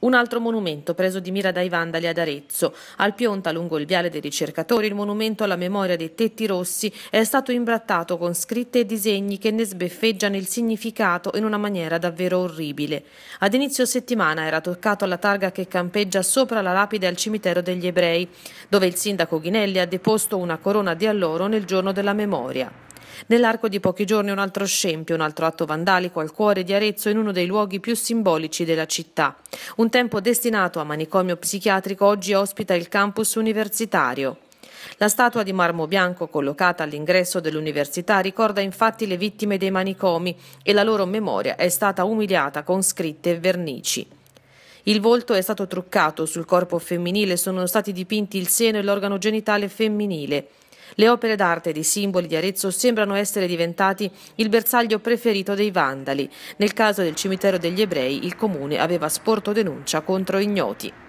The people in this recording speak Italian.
Un altro monumento preso di mira dai vandali ad Arezzo. Al Pionta, lungo il viale dei ricercatori, il monumento alla memoria dei tetti rossi è stato imbrattato con scritte e disegni che ne sbeffeggiano il significato in una maniera davvero orribile. Ad inizio settimana era toccato alla targa che campeggia sopra la lapide al cimitero degli ebrei, dove il sindaco Ghinelli ha deposto una corona di alloro nel giorno della memoria. Nell'arco di pochi giorni un altro scempio, un altro atto vandalico al cuore di Arezzo in uno dei luoghi più simbolici della città. Un tempo destinato a manicomio psichiatrico oggi ospita il campus universitario. La statua di marmo bianco collocata all'ingresso dell'università ricorda infatti le vittime dei manicomi e la loro memoria è stata umiliata con scritte e vernici. Il volto è stato truccato, sul corpo femminile sono stati dipinti il seno e l'organo genitale femminile. Le opere d'arte dei simboli di Arezzo sembrano essere diventati il bersaglio preferito dei vandali. Nel caso del cimitero degli ebrei il comune aveva sporto denuncia contro ignoti.